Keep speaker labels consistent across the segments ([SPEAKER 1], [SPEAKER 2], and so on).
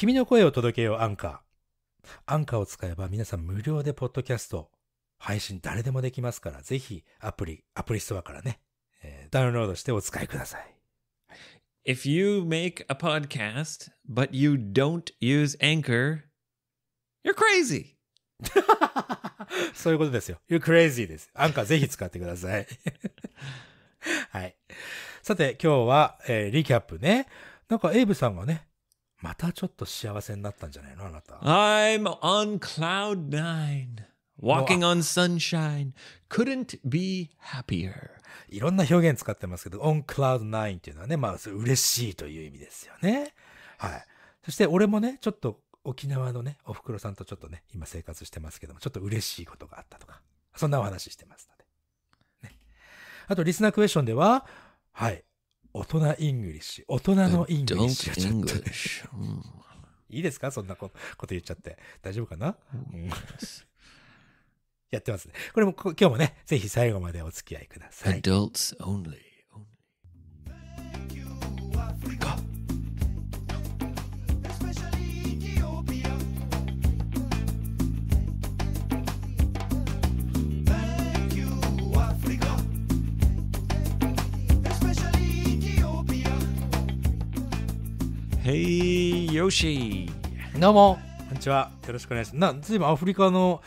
[SPEAKER 1] 君の声を届けようアンカー。アンカーを使えば皆さん無料でポッドキャスト配信誰でもできますから、ぜひアプリ、アプリストアからね、
[SPEAKER 2] えー、ダウンロードしてお使いください。If you make a podcast, but you don't use Anchor, you're crazy! そういうことですよ。You're crazy です。アンカーぜひ使ってください。
[SPEAKER 1] はい。さて、今日は、えー、リキャップね。なんかエイブさんがね、またちょっと幸せになったんじゃないのあなた。
[SPEAKER 2] I'm on cloud nine, walking on sunshine, couldn't be happier. いろん
[SPEAKER 1] な表現使ってますけど、on cloud nine っていうのはね、まあ、嬉しいという意味ですよね。はい。そして俺もね、ちょっと沖縄のね、おふくろさんとちょっとね、今生活してますけども、ちょっと嬉しいことがあったとか、そんなお話してますので。ね、あと、リスナークエスチョンでは、はい。大人イングリッシュ。大人のイングリッシュ。いいですかそんなこと言っちゃって。大丈夫かな、うん、やってますね。これも今日もね、ぜひ最後までお付き合いく
[SPEAKER 2] ださい。Adults only. only.
[SPEAKER 1] Hey, Yoshi! どうもこんにちは。よろしくお願いします。な、ずいぶんアフリカの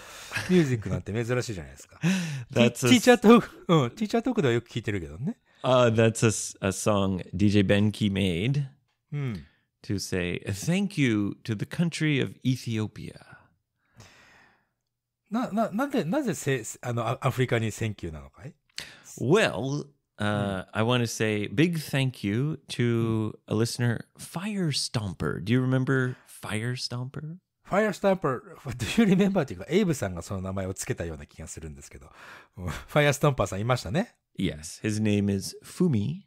[SPEAKER 1] ミュージックなんて珍しいじゃないですか。That's ティーチャートーク、うん、ティーチャートークではよく聞いてるけどね。
[SPEAKER 2] uh, that's a, s- a song DJ Benki made うん。to say thank you to the country of Ethiopia. な、な、なんで、なぜせ、あの、アアフリカにセンキューなのかい Well, Uh, I want to say big thank you to a listener, Fire Stomper. Do you remember Fire Stomper?
[SPEAKER 1] Fire Stomper. Do you remember? Abe-san Fire Stomper-san
[SPEAKER 2] Yes. his name is Fumi.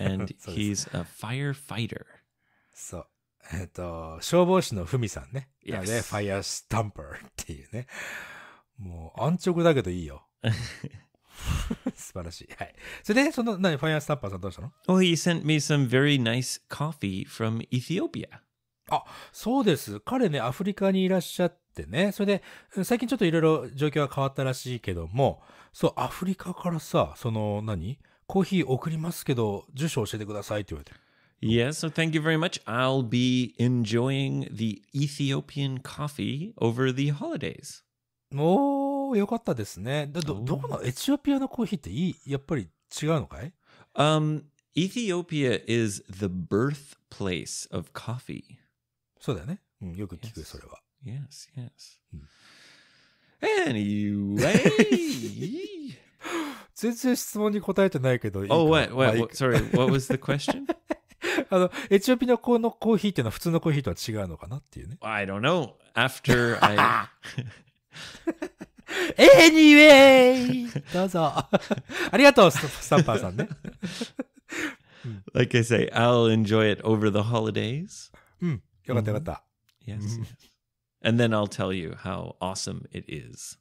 [SPEAKER 2] And he's a
[SPEAKER 1] firefighter. そう。えっと、消防士のフミさんね。Yes. なので、ファイアスタンパーっていうね。も
[SPEAKER 2] う、安直だけどいいよ。素晴らしい。はい。
[SPEAKER 1] それで、その、何、ファイアスタッパーさんどうしたの
[SPEAKER 2] w e he sent me some very nice coffee from Ethiopia. あ、そうです。彼ね、アフリカにいらっしゃってね。そ
[SPEAKER 1] れで、最近ちょっといろいろ状況が変わったらしいけども、そう、アフリカからさ、そ
[SPEAKER 2] の、何コーヒー送
[SPEAKER 1] りますけど、住所教えてくださいって言われて。
[SPEAKER 2] Yes, so thank you very much. I'll be enjoying the Ethiopian coffee over the holidays. おー。ー、かったですね。ど、ど、どこのエチオピアのコーヒーっていい、
[SPEAKER 1] やっぱり違うのか
[SPEAKER 2] い ?Um, Ethiopia is the birthplace of coffee. そうだよね。うん、よく聞く、それは。
[SPEAKER 1] Yes, yes.
[SPEAKER 2] Anyway!
[SPEAKER 1] 全然質問に答えてないけどいい。Oh, what, what, w a i t sorry, what was the question? あの、エチオピアのこのコーヒーっていうのは普通のコーヒーとは違うのかなって
[SPEAKER 2] いうね。I don't know. After I...
[SPEAKER 1] anyway! どうぞ。ありがとう、スタンパーさんね。
[SPEAKER 2] like I say, I'll enjoy it over the holidays.
[SPEAKER 1] うん、よかったよかった。
[SPEAKER 2] Yes, yes. Mm-hmm. And then I'll tell you how awesome it is.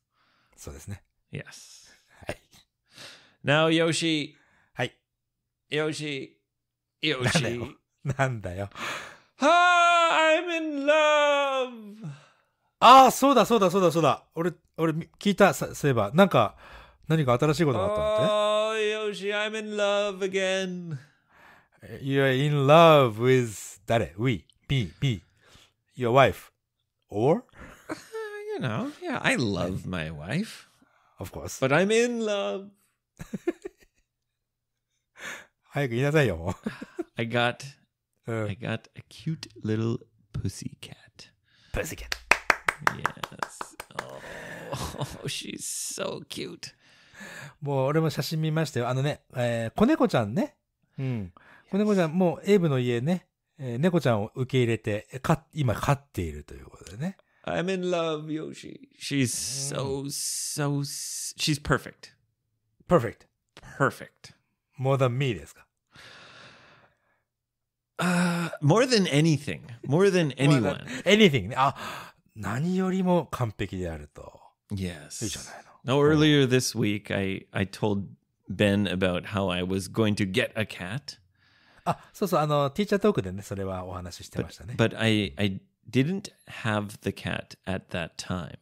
[SPEAKER 2] そうですね。Yes. はい。Now, Yoshi. はい。Yoshi. Yoshi. なんだよ。なんだよ。Ah, I'm in love!
[SPEAKER 1] ああ、そうだそうだそうだそうだ。俺、俺、聞いた、そういえば。なんか、何か新しいことがあった
[SPEAKER 2] のって。Oh, Yoshi, I'm in love again.
[SPEAKER 1] You're in love with 誰 ?We, me, me, your wife, or? you
[SPEAKER 2] know, yeah, I love my wife. Of course. But I'm in love. 早く言いなさいよ。I got, I got a cute little pussycat. Pussycat. Yes. Oh, she's so cute.
[SPEAKER 1] もう俺も写真見ましたよ。あのね、えー、子猫ちゃんね。うん。子猫ちゃん、もうエイブの家ね、えー、猫ちゃんを受け入れて、か今飼っているということでね。I'm in love, Yoshi.
[SPEAKER 2] She's so, so, she's perfect. Perfect. Perfect. More than me ですか Uh, more than anything. More than anyone. More than anything. あ、何よりも完璧であると。Yes. いいじゃないの。Now, earlier this week, I, I told Ben about how I was going to get a cat.
[SPEAKER 1] あ、そうそう、あの、ティーチャートークでね、それはお話ししてましたね。
[SPEAKER 2] But, but I, I didn't have the cat at that time.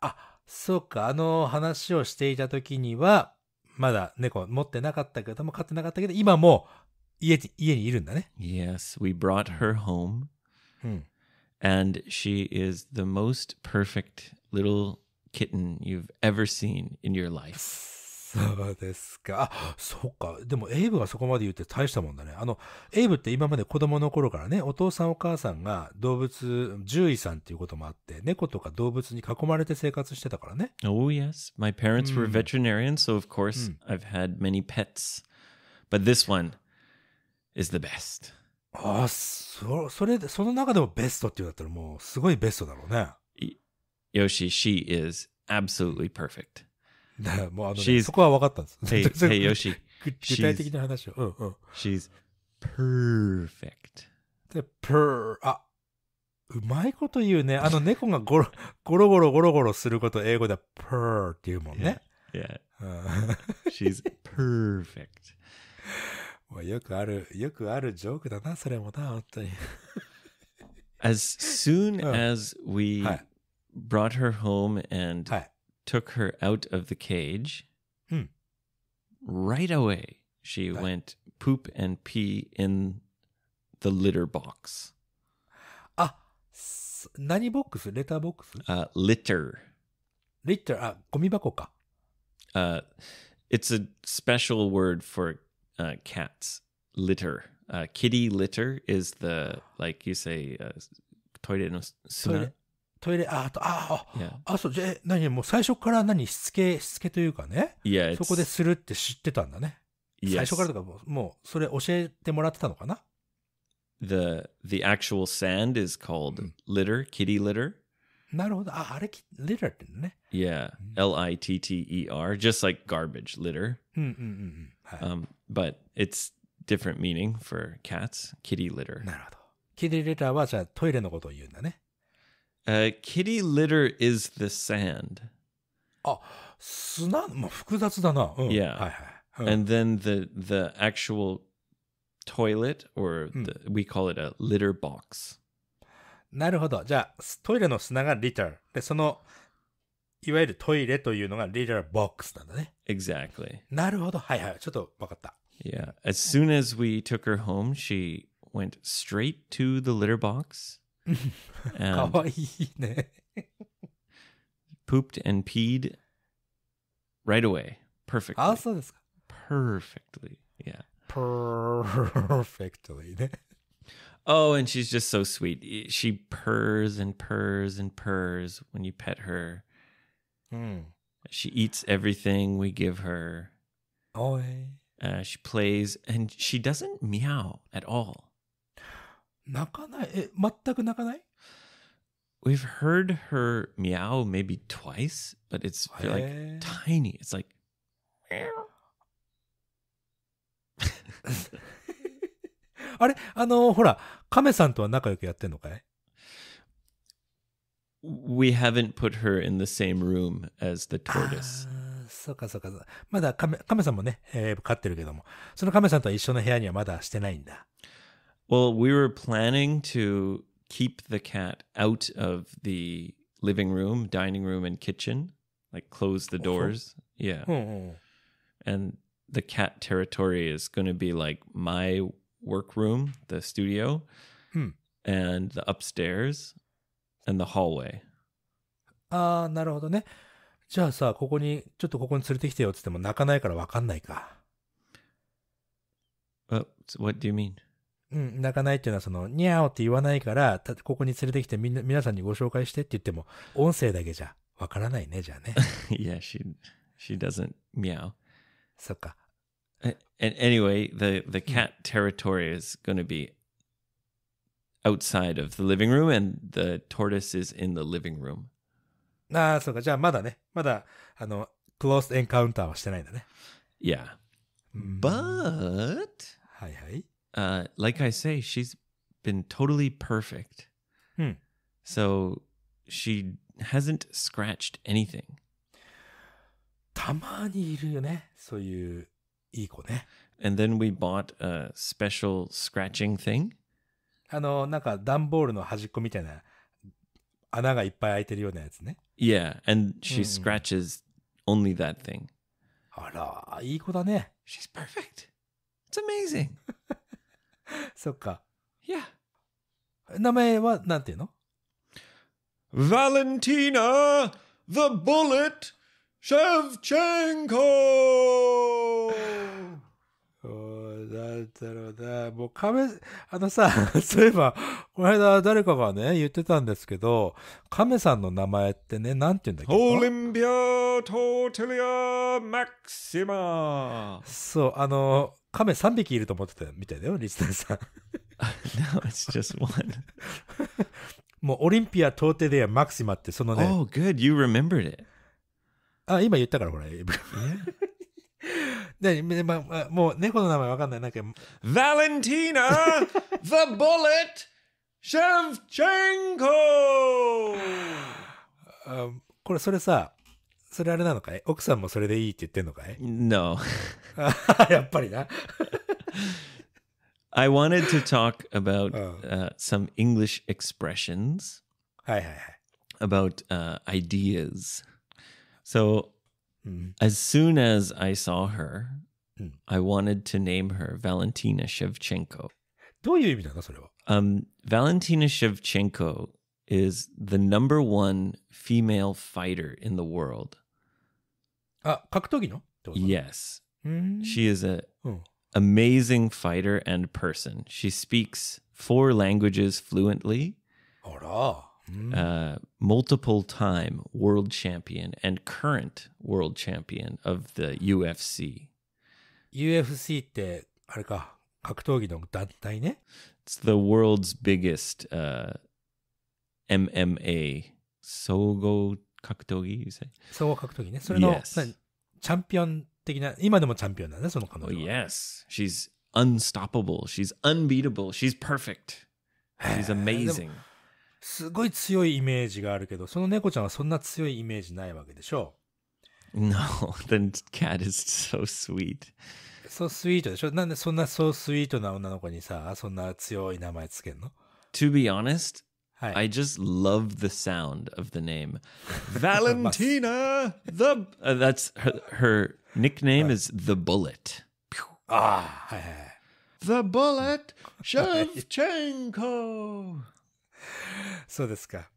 [SPEAKER 1] あ、そうか、あの話をしていた時には、まだ猫持ってなかったけども、飼ってなかったけど、今も家家にいるんだね。
[SPEAKER 2] Yes, we brought her home.、うん、and she is the most perfect little kitten you've ever seen in your life. そ
[SPEAKER 1] うですか。あ、そっか。でも、エイブがそこまで言って大したもんだね。あの、エイブって今まで子供の頃からね、お父さんお母さんが動物、獣医さんっていうこともあって、猫とか動物に囲まれて生活してたからね。
[SPEAKER 2] Oh, yes. My parents were hmm. veterinarians, of course、I've hmm. had many pets. But this one is the best. ああ、
[SPEAKER 1] そ、それで、その中でもベストっていうんだったらもうすごいベストだろうね。
[SPEAKER 2] Yoshi, she is absolutely perfect. もうあの、ね、そこは分かったんです。Hey, hey, Yoshi. 具体的な話を。うんうん。She's perfect.
[SPEAKER 1] で、per, あ、うまいこと言うね。あの猫がゴロ、ゴロゴロゴロゴロすること英語ではプ r って言うもんね。Yeah,
[SPEAKER 2] she's perfect. As soon oh. as we brought her home and took her out of the cage, hmm. right away she went poop and pee in the litter box.
[SPEAKER 1] Ah, あ、何ボックスレターボックス、
[SPEAKER 2] uh, ?litter.
[SPEAKER 1] box? Uh, litter, Litter. あ、ゴミ箱か。
[SPEAKER 2] Uh, ah, it's a special word for uh, cats litter. Uh, kitty litter is the like you say uh, トイレの砂。
[SPEAKER 1] トイレ、あ、あ、yeah. あ、そう、じゃ、何、もう最初から何、しつけ、しつけというかね。いや、そこでするって知ってたんだね。
[SPEAKER 2] Yes. 最初からとかも
[SPEAKER 1] う、もう、それ教えてもらってたのかな
[SPEAKER 2] The, the actual sand is called litter, kitty litter.
[SPEAKER 1] なるほど。あ、あれ、litter ってね。
[SPEAKER 2] Yeah, L-I-T-T-E-R, just like garbage, litter. うんうんうんうん。Um, but it's different meaning for cats, kitty litter. なるほど。
[SPEAKER 1] キリリラはじゃあトイレのことを言うんだね。
[SPEAKER 2] Uh, kitty litter is the sand.
[SPEAKER 1] あ、砂、
[SPEAKER 2] まあ、複雑だな。うん、Yeah. はいはい。うん And then the the actual toilet or the, we call it a litter box. なるほど。じゃあ、トイレの砂がリター。
[SPEAKER 1] で、そのいわゆるトイレというのが litter box なんだね。Exactly. なるほど。はいはい。ちょっとわかった。
[SPEAKER 2] Yeah. As soon as we took her home, she went straight to the litter box. かわいいね。pooped and peed right away. Perfectly. あ、そうですか。Perfectly. Ah, yeah.
[SPEAKER 1] Perfectly ね。
[SPEAKER 2] Oh, and she's just so sweet. She purrs and purrs and purrs when you pet her. Mm. She eats everything we give her. Oh. Uh, she plays and she doesn't meow at all. Eh, We've heard her meow maybe twice, but it's like tiny. It's like meow.
[SPEAKER 1] あれあの
[SPEAKER 2] ほら、亀さんとは仲良くやってんのかい we haven't put her in the same room as the tortoise. Ah,
[SPEAKER 1] そうかそうか。まだ亀亀さんもね、
[SPEAKER 2] えー、飼ってるけども、その亀さんとは一緒の部屋にはまだしてないんだ。Well, we were planning to keep the cat out of the living room, dining room, and kitchen, like close the doors. Yeah. Hmm, hmm, hmm. And the cat territory is going to be like my workroom, the studio, and the upstairs. in the hallway.
[SPEAKER 1] ああ、なるほどね。じゃあさ、ここに、ちょっとここに連れてきてよって言っても泣かないからわかん
[SPEAKER 2] ないか。w h what do you mean?
[SPEAKER 1] うん、泣かないっていうのは、その、にゃーって言わないから、たここに連れてきてみんな、皆さんにご紹介してって言っても、音
[SPEAKER 2] 声だけじゃわからないね、じゃあね。yeah, she, she doesn't meow. そっか。a n anyway, the, the cat territory is g o n n a be outside of the living room and the tortoise is in the living room. ああ、そうか。じゃあまだね。
[SPEAKER 1] まだ、あの、クロスエンカウンターはしてないんだね。
[SPEAKER 2] Yeah. うん、But, Uh, like I say, she's been totally perfect. So she hasn't scratched anything. And then we bought a special scratching thing.
[SPEAKER 1] あの、なんか段ボールの端っこみたいな
[SPEAKER 2] 穴がいっぱい開いてるようなやつね。Yeah, and she scratches only that thing. あ
[SPEAKER 1] ら、いい子だね。She's perfect. It's amazing. そっか。Yeah. 名前はなんていうの Valentina the Bullet Shevchenko! なんだろうな。もう亀、あのさ、そういえば、この間誰かがね、言ってたんですけど、亀さんの名前ってね、なんて言うんだっけ
[SPEAKER 2] オリンピア・トーテリア・マクシ
[SPEAKER 1] マそう、あの、亀3匹いると思ってたみたいだよ、リスナーさん。
[SPEAKER 2] no, it's just one.
[SPEAKER 1] もうオリンピア・トーテリア・マクシマってそのね。Oh, good. You remembered it. あ、今言ったから、ほら。Yeah. 何、まあ、もう猫の名前わかんない。なんか、Valentina the
[SPEAKER 2] Bullet Shevchenko!
[SPEAKER 1] これ、それさ、それあれなのかい奥さんもそれでいいって言ってんのかい ?No. やっぱりな。
[SPEAKER 2] I wanted to talk about uh, some English expressions はいはいはい。about uh, ideas. So Mm. As soon as I saw her, mm. I wanted to name her Valentina Shevchenko. Um, Valentina Shevchenko is the number one female fighter in the world.
[SPEAKER 1] あ、格闘技の
[SPEAKER 2] Yes. Hmm. She is a hmm. amazing fighter and person. She speaks four languages fluently. あら。mm. uh, multiple time world champion and current world champion of the UFC.
[SPEAKER 1] UFC
[SPEAKER 2] It's the world's biggest、uh, MMA 総合格闘技 you say? 総
[SPEAKER 1] 合格闘技ね。それの、yes. チャンピオン的な今でも
[SPEAKER 2] チャンピオンだねその彼女は。Oh, yes, she's unstoppable. She's unbeatable. She's perfect. She's amazing. すごい強いイメージがあるけど、その猫ちゃん
[SPEAKER 1] はそんな強いイメージないわけでしょ
[SPEAKER 2] No, the cat is so sweet.
[SPEAKER 1] そうスイ e トでしょなんでそんなそうスイートな女の子にさ、そんな強い名前つけんの
[SPEAKER 2] To be honest, はい。I just love the sound of the name. Valentina! the uh, That's her, her nickname is The Bullet. ああ、はいはい。The Bullet Shevchenko!
[SPEAKER 1] そうですか。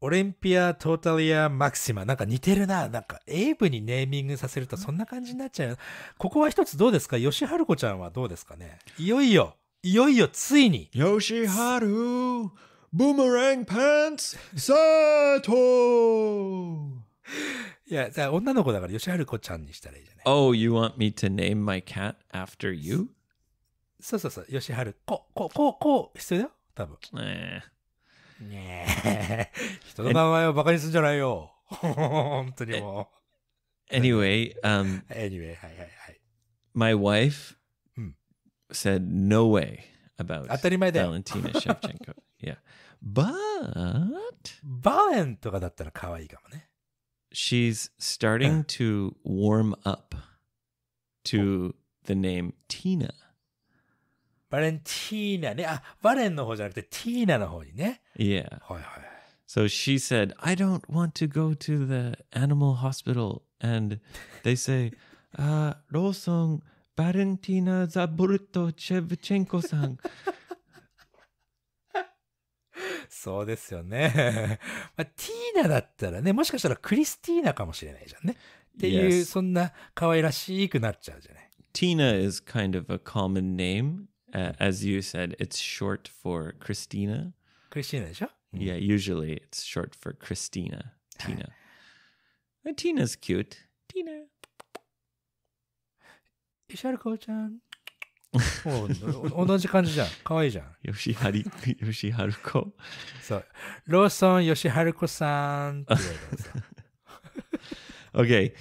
[SPEAKER 1] オリンピア・トータリア・マクシマ。なんか似てるな。なんか、エイブにネーミングさせるとそんな感じになっちゃう。ここは一つどうですか吉春子ちゃんはどうですかねいよいよ、いよいよつい
[SPEAKER 2] に。吉春、ブームランパンツ、サート
[SPEAKER 1] いや、女の子だから吉春子ちゃんにしたらいいじ
[SPEAKER 2] ゃない。Oh, you want me to name my cat after you?
[SPEAKER 1] そうそうそう、吉春子。こう、こう、こう、必要だよ。多分。ねえ。ねえ。人の名前をバカにするんじゃないよ。本当にも
[SPEAKER 2] う。Anyway, um, anyway, はいはい
[SPEAKER 1] はい。
[SPEAKER 2] My wife hmm. said no way about Valentina Shevchenko. yeah. But, バーエンとかだったら可愛いかもね。She's starting hmm. to warm up to oh. the name Tina.
[SPEAKER 1] バレンティーナね。あ、バレンの方じゃなくて、ティーナの方にね。
[SPEAKER 2] Yeah. はいはい。So she said, I don't want to go to the animal hospital. And they say, uh, ローソン、バレンティーナ・ザ・ルト・チェブチェンコさん。
[SPEAKER 1] そうですよね。まあ、ティーナだったらね、もしかしたらクリスティーナかもしれないじゃんね。
[SPEAKER 2] っていう、そんな可愛らしくなっちゃうじゃない。ティーナ is kind of a common name Uh, as you said, it's short for Christina. Christina, sure. Mm. Yeah, usually it's short for Christina. Ah. Tina. Uh, Tina's cute. Tina Tina.
[SPEAKER 1] 石原かおちゃん。同じ感じじゃん。かわいいじゃ
[SPEAKER 2] ん。吉原、吉原子。そう。
[SPEAKER 1] ローソン、吉原子さんって言われた
[SPEAKER 2] さ。okay.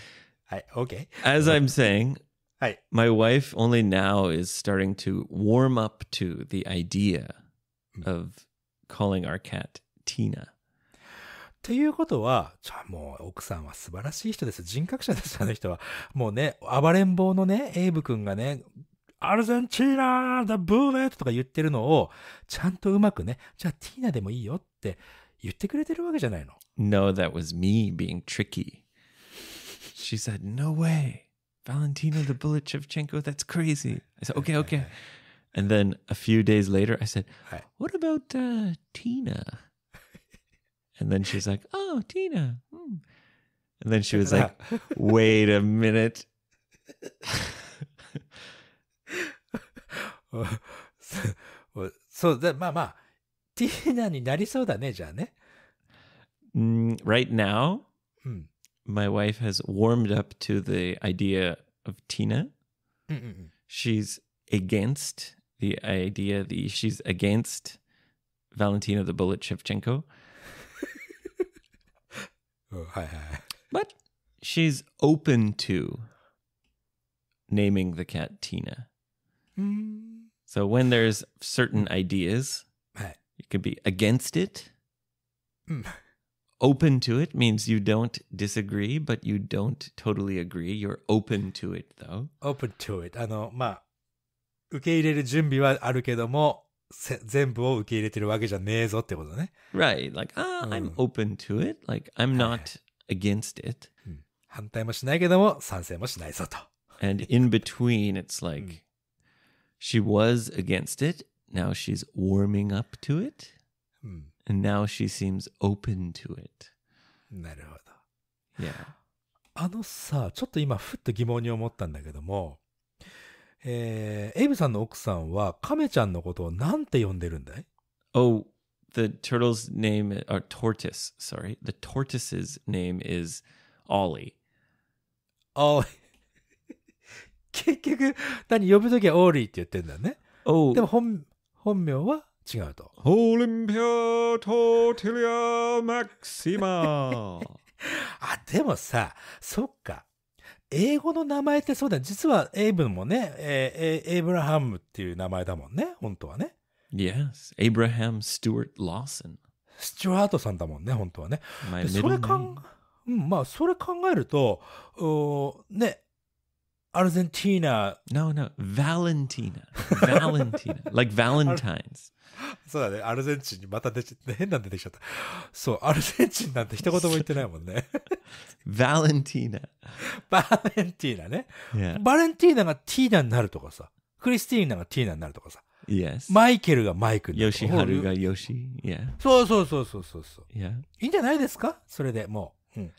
[SPEAKER 2] I, okay. As I'm saying, はい。My wife only now is starting to warm up to the idea of calling our cat Tina.
[SPEAKER 1] ということは、じゃあもう奥さんは素晴らしい人です。人格者です、あの人は。もうね、暴れん坊のね、エイブ君がね、アルゼンチーナーだ、ブーレットとか言ってるのを、ちゃんとうまくね、じゃあティーナでもいいよって言ってくれてるわけじゃないの。
[SPEAKER 2] No, that was me being tricky. She said, no way. Valentina the Bullet Shevchenko, that's crazy. I said, okay, okay. And then a few days later, I said, what about uh, Tina? And then she's like, oh, Tina. Hmm. And then she was like, wait a minute. Oh, so
[SPEAKER 1] oh, that, ma ma, まあまあ、ティーナになりそうだね、じゃあね。
[SPEAKER 2] Mm, right now, hmm my wife has warmed up to the idea of Tina. Mm-mm. She's against the idea the she's against Valentina the Bullet Shevchenko.
[SPEAKER 1] oh, hi, hi. But
[SPEAKER 2] she's open to naming the cat Tina. Mm. So when there's certain ideas, you can be against it. Mm open to it means you don't disagree, but you don't totally agree. You're open to it, though.
[SPEAKER 1] Open to it. あの、まあ、受け入れる準備はあるけども、全部を受け入れてるわけじゃねえぞってことね。
[SPEAKER 2] Right. Like, ah, hmm. I'm open to it. Like, I'm not against it. Hmm.
[SPEAKER 1] 反対もしないけども、賛成もしないぞと。
[SPEAKER 2] And in between, it's hmm. like, she was against it. Now she's warming up to it. And now she seems open to it. なるほど。Yeah.
[SPEAKER 1] あのさ、ちょっと今、ふっと疑問に思ったんだ
[SPEAKER 2] けども、えー、エイブさんの奥さんは、カメちゃんのことをなんて呼んでるんだい ?Oh, the turtle's name, or tortoise, sorry. The tortoise's name is Ollie. Ollie. 結局、何呼ぶときはオーリーって言ってんだね。Oh. でも
[SPEAKER 1] 本、本名は違うと。オリンピアトテリアマクシマあ、でもさ、そっか。英語の名前ってそうだ、実はエイブンもね、えー、エイブラハムっていう名前だもんね、本当はね。
[SPEAKER 2] Yes, Abraham s t e a r t Lawson.
[SPEAKER 1] スチュワートさんだもんね、本当はね。それかん、うん、まあ、それ考えると、ね、アルゼン n t i n No, no. Valentina. Valentina. like Valentine's. そうだね。アルゼンチンにまた出て、変なん出てきちゃった。そう、アルゼンチンなんて一言も言ってないもんね。バレンティーナ。バレンティナね。y e レンティナがティーナになるとかさ。クリスティーナがティーナになるとかさ。Yes. マイケルがマ
[SPEAKER 2] イクになるとか。ヨシハルがヨシ。Yeah. そ
[SPEAKER 1] うそうそうそうそう。Yeah. いいんじゃないですかそれでもう。うん、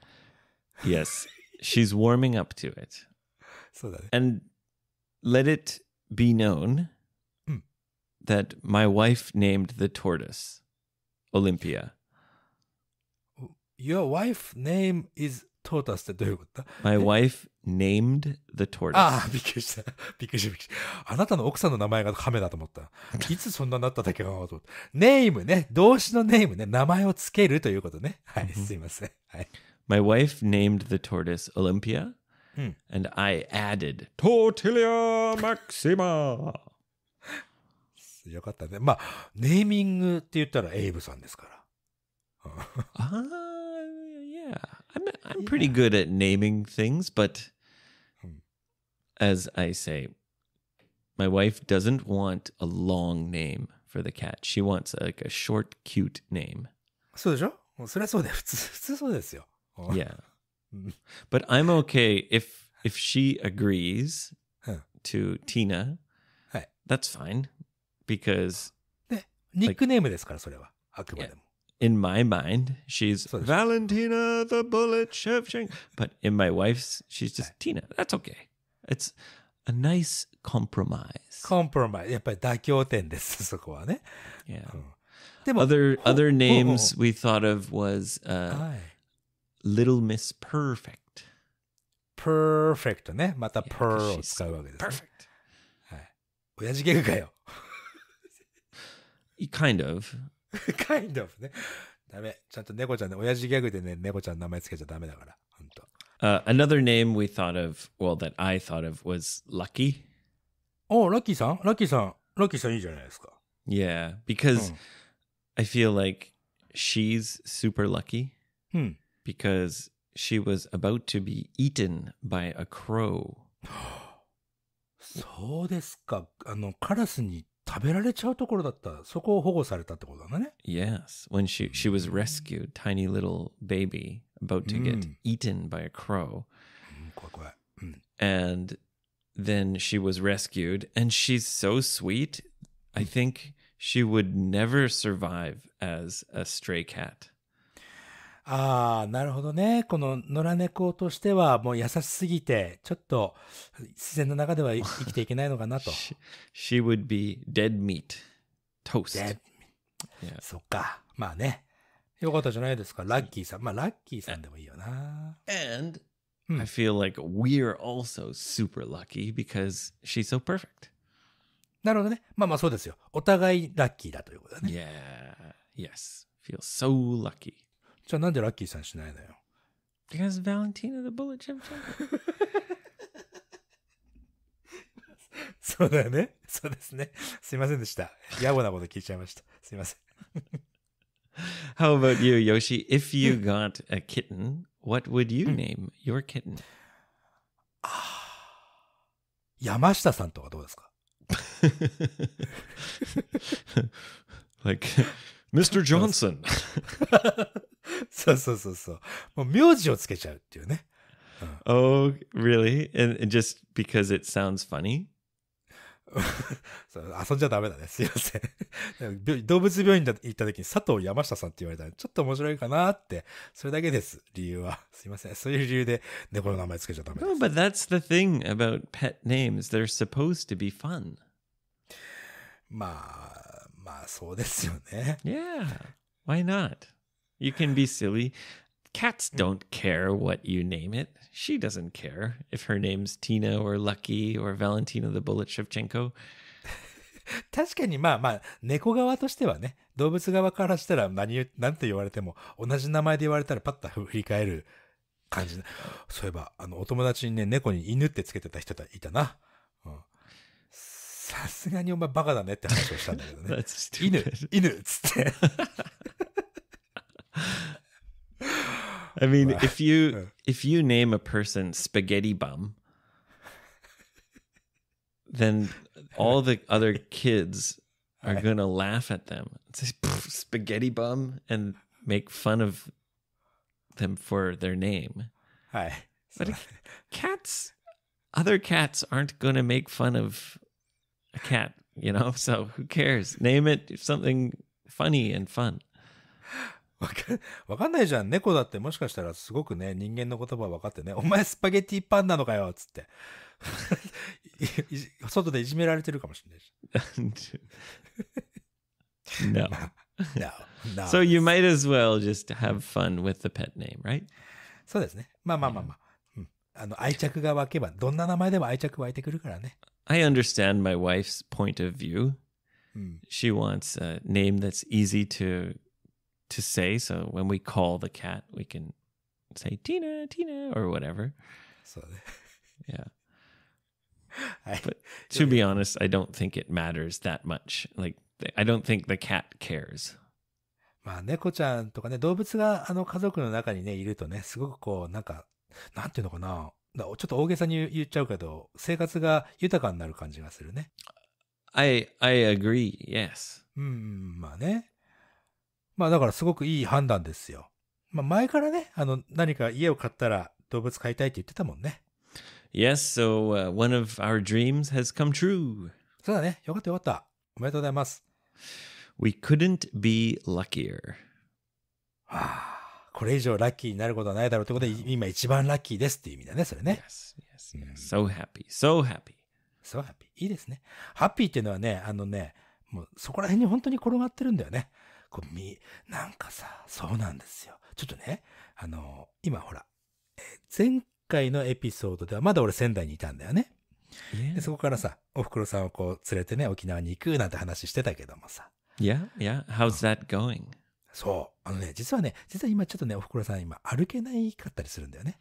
[SPEAKER 2] yes. She's warming up to it. そうだね。And let it be known that my wife named the tortoise Olympia.
[SPEAKER 1] Your wife name is tortoise ってどういうこと ?My
[SPEAKER 2] wife named the tortoise. ああ、
[SPEAKER 1] びっくりした。びっくりした、びっくりした。あなたの奥さんの名前が亀だと思った。いつそんなになっただけかと思った。ネームね、動詞のネームね、名前をつけるということね。はい、すいません。
[SPEAKER 2] はい、my wife named the tortoise Olympia. Hmm. And I added Tortilla Maxima. よかったね。まあ、ネーミングって言ったらエイブさんですから。ああ、yeah. Ah, I'm, I'm pretty good at naming things, but hmm. as I say, my wife doesn't want a long name for the cat. She wants a, like a short, cute name.
[SPEAKER 1] そうでしょそりゃそうだよ。普通、普通そうですよ。yeah.
[SPEAKER 2] but I'm okay if if she agrees huh. to Tina. That's fine because eh, in my mind, she's Valentina the Bullet Shevchenko, but in my wife's, she's just Tina. That's okay. It's a nice compromise.
[SPEAKER 1] Compromise. やっぱり妥協点です、そこはね。
[SPEAKER 2] Yeah. でも、other, other names we thought of was、uh, Little Miss Perfect.
[SPEAKER 1] perfect ね。また per を使うわけです、ね。Perfect. はい。親父ギャグかよ。
[SPEAKER 2] Kind of.
[SPEAKER 1] kind of ね。ダメ。ちゃんと猫ちゃんね、親父ギャグでね、猫ちゃんの名前つけちゃダメだから。ほん
[SPEAKER 2] と。Uh, another name we thought of, well, that I thought of was Lucky.
[SPEAKER 1] おラッキーさんラッキーさん。ラッキーさんいいじゃないですか。
[SPEAKER 2] Yeah, because I feel like she's super lucky. うん。because she was about to be eaten by a crow.
[SPEAKER 1] そうですか。あの、カラスに食べられ
[SPEAKER 2] ちゃうところだった。
[SPEAKER 1] そこを保護されたってことだね。
[SPEAKER 2] Yes. When she, she was rescued, tiny little baby, about to get hmm. eaten by a crow. 怖い怖い。And hmm, hmm. then she was rescued, and she's so sweet. I think she would never survive as a stray cat.
[SPEAKER 1] ああ、なるほどね。この野良猫としては、もう優しすぎて、ちょっと自然の中では生きていけないのかなと。
[SPEAKER 2] She would be dead meat, toast. Dead. Yeah. そっか。まあね。
[SPEAKER 1] よかったじゃないですか。ラッキーさん。まあ、ラッキーさんでもいいよな。And
[SPEAKER 2] I feel like we're also super lucky because she's so perfect.
[SPEAKER 1] なるほどね。まあまあそうですよ。お互いラッキ
[SPEAKER 2] ーだということだね。Yeah. Yes. Feel so lucky. じゃあなんでラッキーさんしないのよ。Because Valentina the Bullet Chimp
[SPEAKER 1] そうだよね。そうですね。すいませんでした。野暮なこと聞いちゃいました。
[SPEAKER 2] すいません。How about you, Yoshi? If you got a kitten, what would you name your kitten?
[SPEAKER 1] 山下さんとかどうですか
[SPEAKER 2] ?Like, Mr. Johnson. そうそうそうそう。
[SPEAKER 1] もう名字をつけちゃうっ
[SPEAKER 2] ていうね。うん、oh, really? And, just because it sounds funny? そう遊んじゃダメだね。すいません。
[SPEAKER 1] 動物病院行った時に佐藤山下さんって言われたらちょっと面白いかなって、それだけです。理由は。すいません。そういう理由で猫の名前つけちゃダメです。No,
[SPEAKER 2] but that's the thing about pet names. They're supposed to be fun.
[SPEAKER 1] まあ、まあそうですよね。
[SPEAKER 2] Yeah. Why not? You can be silly. Cats don't care what you name it. She doesn't care if her name's Tina or Lucky or Valentina the Bullet Shevchenko. 確かにまあまあ、猫
[SPEAKER 1] 側としてはね、動物側からしたら何、なんて言われても、同じ名前で言われたらパッと振り返る感じ。そういえば、あの、お友達にね、猫に犬ってつけてた人いたな。さすがにお前バカだねって話をしたんだけどね。犬、犬っつって I mean, if
[SPEAKER 2] you if you name a person spaghetti bum, then all the other kids are right. gonna laugh at them. Say, spaghetti bum and make fun of them for their name. Hi. But cats other cats aren't gonna make fun of a cat, you know, so who cares? Name it something funny and fun. わか わかんないじゃん。猫だってもし
[SPEAKER 1] かしたらすごくね、人間の言葉分かってね、お前スパゲティパンなのかよっつって。外でいじめられてるかもしれ
[SPEAKER 2] ないし。no. no. No. So you might as well just have fun with the pet name, right?
[SPEAKER 1] そうですね。まあまあまあまあ。うん、あの愛着が湧けば、どんな名前でも愛着湧いてくるからね。
[SPEAKER 2] I understand my wife's point of view. She wants a name that's easy to to say. So when we call the cat, we can say Tina, Tina, or whatever. So, yeah. I, but to be honest, I don't think it matters that much. Like, I don't think the cat cares.
[SPEAKER 1] まあ、猫ちゃんとかね、動物があの家族の中にね、いるとね、すごくこう、なんか、なんていうのかな。ちょっと大げさに言っちゃうけど、生活が豊かになる感じがするね。
[SPEAKER 2] I, I agree, yes. う
[SPEAKER 1] ん、まあね。まあだからすごくいい判断ですよ。まあ前からね、あの何か家を買ったら動物飼いたいって言ってたもんね。
[SPEAKER 2] Yes, so、uh, one of our dreams has come true. そうだね。よかったよかった。おめでとうございます。We couldn't be luckier. はあ、これ以上ラッキーにな
[SPEAKER 1] ることはないだろうということで、今一番ラッキーですっていう意味だね、それね。Yes,
[SPEAKER 2] yes, yes. So happy, so
[SPEAKER 1] happy. So happy. いいですね。ハッピーっていうのはね、あのね、もうそこら辺に本当に転がってるんだよね。こうなんかさ、そうなんですよ。ちょっとね、あの今ほら、え前回のエピソードではまだ俺仙台にいたんだよね。でそこからさ、おふくろさんをこう連れてね、沖縄に行くなんて話してたけどもさ。
[SPEAKER 2] Yeah, yeah. How's that going?
[SPEAKER 1] そう。あのね、実はね、実は今ちょっとね、おふくろさん今歩けないかったりするんだよね。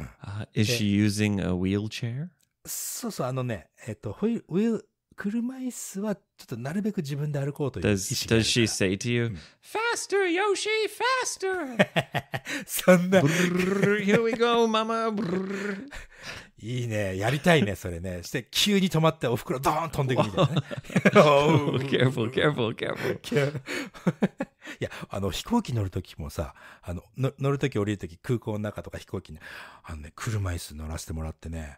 [SPEAKER 2] うん uh, is she using a wheelchair?
[SPEAKER 1] そうそう、あのね、えっ、ー、と、ウィル、車椅子はちょっとなるべく自分で歩こうという意
[SPEAKER 2] Does does she say to you, "Faster, Yoshi, faster"?
[SPEAKER 1] そんな Here we
[SPEAKER 2] go, Mama.
[SPEAKER 1] いいねやりたいねそれねして急に止まってお袋ドーン飛んでいくみたいなね Oh, careful, careful, careful. いやあの飛行機乗る時もさあのの乗る時降りる時空港の中とか飛行機にあのね車椅子乗らせてもらってね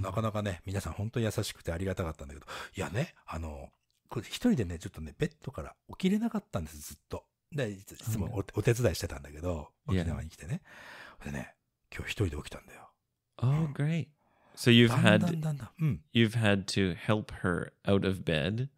[SPEAKER 1] なかなかね、皆さん本当に優しくてありがたかったんだけど、いやね、あの、これ一人でね、ちょっとね、ベッドから起きれなかったんです、ずっと。で、いつもお手伝いしてたんだけど、沖縄に来てね。
[SPEAKER 2] でね、今日一人で起きたんだよ。Oh, great. So you've had, you've had to help her out of bed,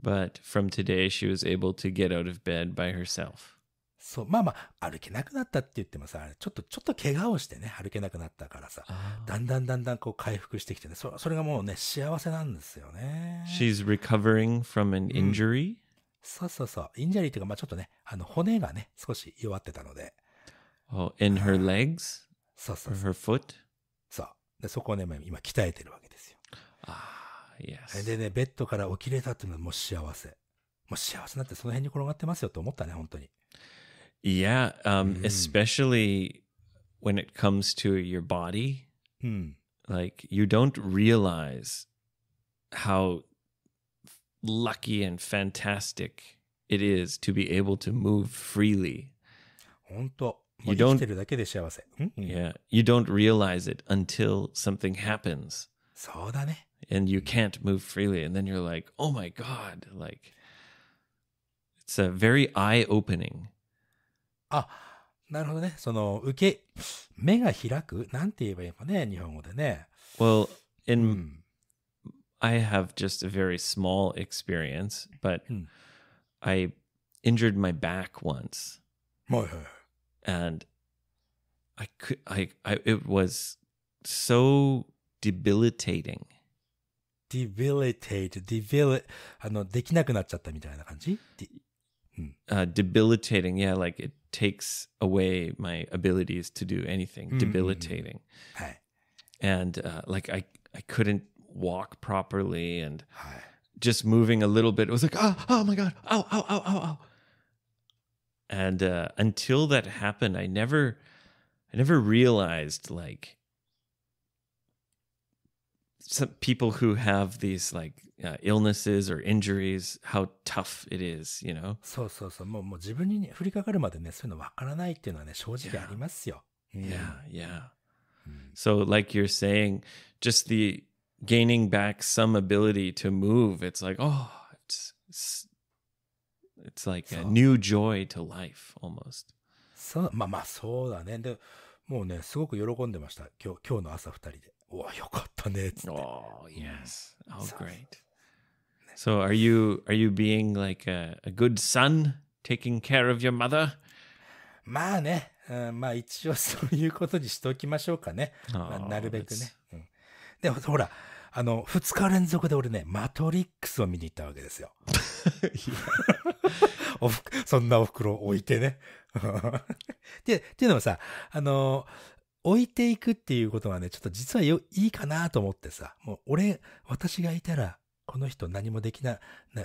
[SPEAKER 2] but from today she was able to get out of bed by herself.
[SPEAKER 1] そう、まあまあ、歩けなくなったって言ってもさ、ちょっと、ちょっと怪我をしてね、歩けなくなったからさ、だんだんだんだんこう回復してきてね、そそれがもうね、幸せなんですよ
[SPEAKER 2] ね。She's recovering from an injury?、うん、
[SPEAKER 1] そうそうそう、インジャリーというか、まあちょっとね、あの骨がね、少し弱ってたので。
[SPEAKER 2] Oh, in her legs? そうそうそう。Her foot? そう。
[SPEAKER 1] で、そこをね、今鍛えてるわけですよ。
[SPEAKER 2] ああ、yes.
[SPEAKER 1] でね、ベッドから起きれたっていうのはもう幸せ。もう幸せになってその辺に転がってますよと思ったね、本当に。
[SPEAKER 2] Yeah, um, mm. especially when it comes to your body. Mm. Like you don't realize how lucky and fantastic it is to be able to move freely.
[SPEAKER 1] you don't, yeah,
[SPEAKER 2] you don't realize it until something happens. And you can't move freely. And then you're like, oh my God. Like, it's a very eye opening.
[SPEAKER 1] あ、なるほどね。その、受け、目が開くなんて言えばいいのかね、日本語でね。
[SPEAKER 2] Well, in,、うん、I have just a very small experience, but、うん、I injured my back once. はいはい。And I could, I, I, it was so debilitating.
[SPEAKER 1] debilitate, debil, i t あの、できなくなっちゃったみたいな感じ、
[SPEAKER 2] うん uh, debilitating, yeah, like it takes away my abilities to do anything mm. debilitating and uh, like i i couldn't walk properly and just moving a little bit it was like oh, oh my god ow, oh, ow, oh, ow, oh, ow, ow, and uh, until that happened i never i never realized like some people who have these like uh, illnesses or injuries, how tough it is, you
[SPEAKER 1] know? So so そうそうそう。もうもう自分に降りかかるまでね、そういうの分からないっていうのはね、正直ありますよ。Yeah,
[SPEAKER 2] yeah. yeah. So, like you're saying, just the gaining back some ability to move, it's like, oh, it's, it's, it's like a new joy to life almost.
[SPEAKER 1] そうまあまあそうだね。で、もうね、すごく喜んでました。今日今日の朝二人で。おお、よかったねっつって。Oh, yes. Oh, great.
[SPEAKER 2] So are you are you being like a, a good son, taking care of your mother?
[SPEAKER 1] まあね、うん、まあ一応そういうことにしておきましょうかね。Oh, まあ、なるべくね。うん、でほら、あの、2日連続で俺ね、マトリックスを見に行ったわけですよ。おふそんなお袋を置いてね。で、っていうのもさ、あの、置いていくっていうことはね、ちょっと実はよいいかなと思ってさ、もう俺、私がいたらこの人何もできない、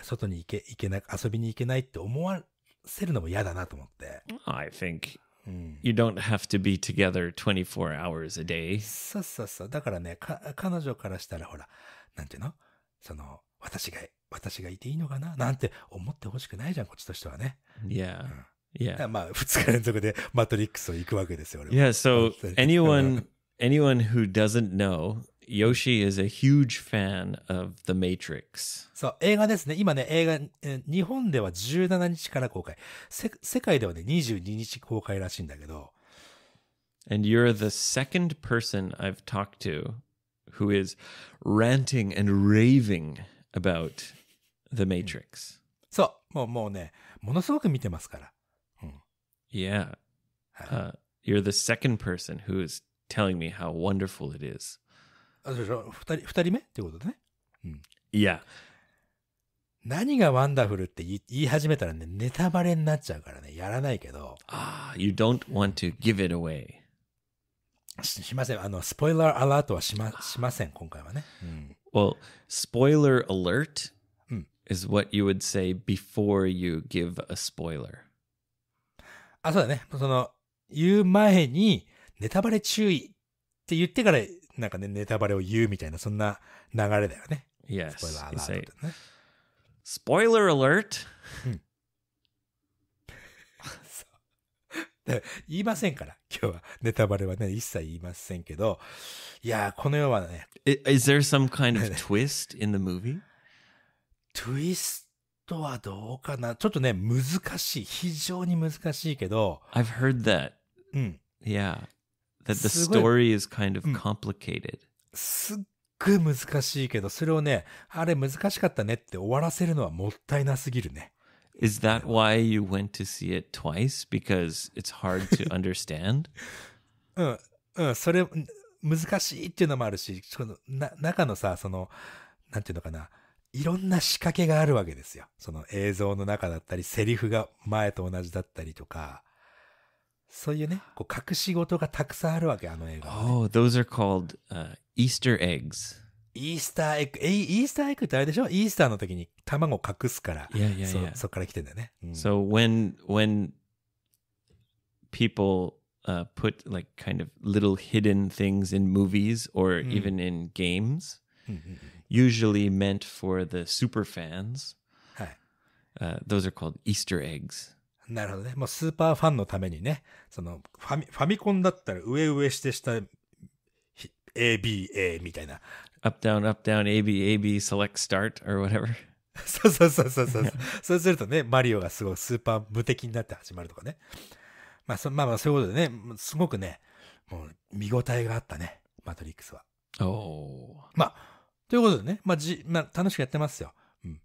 [SPEAKER 1] 外に行け、行けな、遊びに行けないって思わせるのも嫌だなと思って。
[SPEAKER 2] I think you don't have to be together 24 hours a day. そ
[SPEAKER 1] うそうそう。だからね、か、彼女からしたらほら、なんていうのその、私が、私がいていいのかななんて思ってほしくないじゃん、こっちとしてはね。Yeah.、Yeah. まあ、2日連続でマトリックスを行くわけですよ、
[SPEAKER 2] 俺は。Yeah, so anyone, anyone who doesn't know Yoshi is a huge fan of The Matrix.
[SPEAKER 1] そう、映画ですね。今ね、映画、日本では17日から公開。せ世界ではね、22日公開らしいんだけど。
[SPEAKER 2] And you're the second person I've talked to who is ranting and raving about The Matrix. Mm.
[SPEAKER 1] そう、もうもうね、ものすごく見てますから。う
[SPEAKER 2] ん、yeah.、Uh, you're the second person who is telling me how wonderful it is.
[SPEAKER 1] あそうでしょ人二人目ってことでね、
[SPEAKER 2] うん、いや何がワンダフルって言い
[SPEAKER 1] 始めたらねネタバレになっちゃうからねやらないけど
[SPEAKER 2] ああ you don't want to give it away しし
[SPEAKER 1] ませんあのスポイラーアラートはしましません今回はね、う
[SPEAKER 2] ん、well spoiler alert is what you would say before you give a spoiler
[SPEAKER 1] あそうだねその言う前にネタバレ注意って言ってからなんかね、ネタバレを言うみたいな、そんな
[SPEAKER 2] 流れだよね。Yes. Spoiler alert. s p o i l 言いませんから、今
[SPEAKER 1] 日は。ネタバレはね、一切言いませんけど、いやー、この世はね。Is there some kind of twist in the movie? トゥイストはどうかな
[SPEAKER 2] ちょっとね、難しい。非常に難しいけど。I've heard that. うん。Yeah. that the す story is kind of complicated. す
[SPEAKER 1] っごい難しいけど、それをね、あれ難しかったねって終わらせるのはもったいなすぎるね。
[SPEAKER 2] Is that why you went to see it twice? Because it's hard to understand?
[SPEAKER 1] うん、うん、それ、難しいっていうのもあるし、その、な、中のさ、その、なんていうのかな、いろんな仕掛けがあるわけですよ。その映像の中だったり、セリフが前と同じだったりとか、そういうね、こう隠し事がたくさんあるわけ、あの映
[SPEAKER 2] 画、ね。Oh, those are called、uh, Easter eggs.
[SPEAKER 1] イースターエッグ、え、イースターエッグってあれでしょイースターの時に卵を隠すから、
[SPEAKER 2] いやいや y e そそっから来てんだよね。う so when, when people、uh, put like kind of little hidden things in movies or even in games, usually meant for the super fans, uh, those are called Easter eggs.
[SPEAKER 1] なるほどね。もうスーパーファンのためにね、そのファミ、ファミコンだったら上上してした ABA みたいな。
[SPEAKER 2] up down, up down, AB, AB, select start or whatever.
[SPEAKER 1] そうそうそうそうそう。そうするとね、マリオがすごいスーパー無敵になって始まるとかね。まあそ、まあまあそういうことでね、すごくね、もう見応えがあったね、マトリックスは。おお。まあ、ということでね、まあじ、まあ楽しくやってますよ。うん。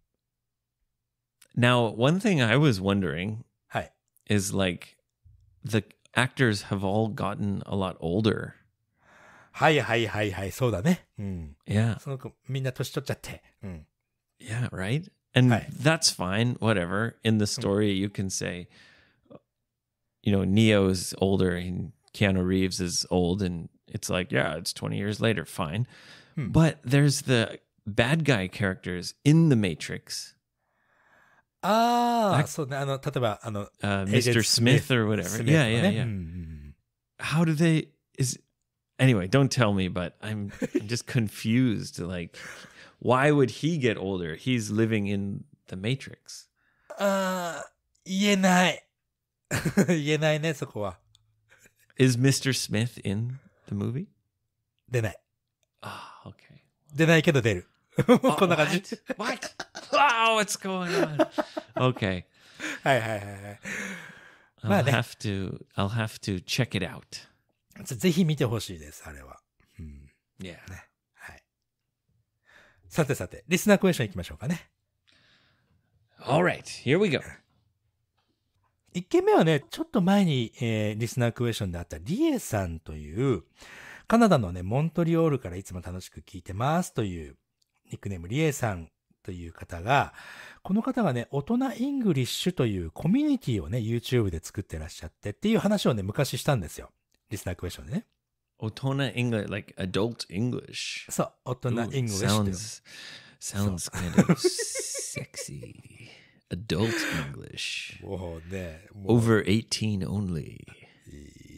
[SPEAKER 2] Now, one thing I was wondering is like the actors have all gotten a lot older. はいはいはいはい、そうだね。うん。
[SPEAKER 1] Yeah. その子みんな年取っちゃって。うん。
[SPEAKER 2] Yeah, right? And that's fine, whatever. In the mm-hmm. story, you can say, you know, Neo is older and Keanu Reeves is old, and it's like, yeah, it's 20 years later, fine. Hmm. But there's the bad guy characters in The Matrix
[SPEAKER 1] Ah, uh, Mr. Smith or whatever. Smith yeah, yeah, yeah.
[SPEAKER 2] Hmm. How do they is anyway, don't tell me, but I'm, I'm just confused. Like, why would he get older? He's living in the Matrix.
[SPEAKER 1] Uh, is
[SPEAKER 2] Mr. Smith in the movie? 出ない。ああ、OK。出ないけど出る。こんな感じ。What? Wow, what's going on? Okay. はいはいはいはい。I'll、まあね、have to, I'll have to check it out.
[SPEAKER 1] ぜひ見てほしいです、あれは。う
[SPEAKER 2] ん。Yeah. ね。はい。
[SPEAKER 1] さてさて、リスナークエスチョンいきましょうかね。Alright, here we go. 一件目はね、ちょっと前に、えー、リスナークエスチョンであったリエさんという、カナダのね、モントリオールからいつも楽しく聞いてますというニックネームリエさんという方が、この方がね、大人イングリッシュというコミュニティをね、YouTube で作ってらっしゃってっていう話をね、昔したんですよ。
[SPEAKER 2] リスナークエスチョンでね。大人イングリッシュ、like adult English. そう、大人 English. Sounds, sounds kind of sexy. Adult English. もうね。う Over 18 only. い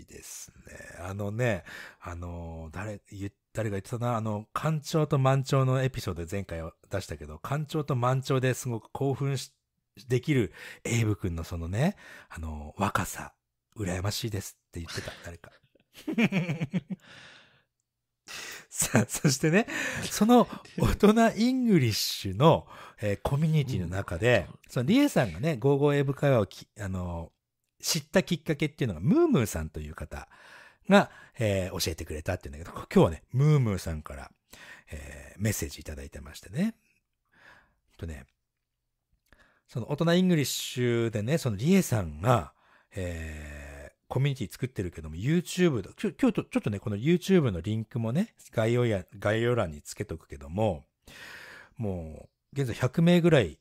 [SPEAKER 1] いですね。あのね、あの、誰、言って誰が言ってたな、あの、干潮と満潮のエピソード前回出したけど、干潮と満潮ですごく興奮し、できるエイブ君のそのね、あの、若さ、羨ましいですって言ってた、誰か。さあ、そしてね、その大人イングリッシュの、えー、コミュニティの中で、そのリエさんがね、ゴーゴーイブ会話をあの、知ったきっかけっていうのが、ムームーさんという方が、えー、教えてくれたって言うんだけど、今日はね、ムームーさんから、えー、メッセージいただいてましてね。とね、その大人イングリッシュでね、そのリエさんが、えー、コミュニティ作ってるけども、YouTube 今日ちょっとね、この YouTube のリンクもね、概要や、概要欄につけとくけども、もう、現在100名ぐらい、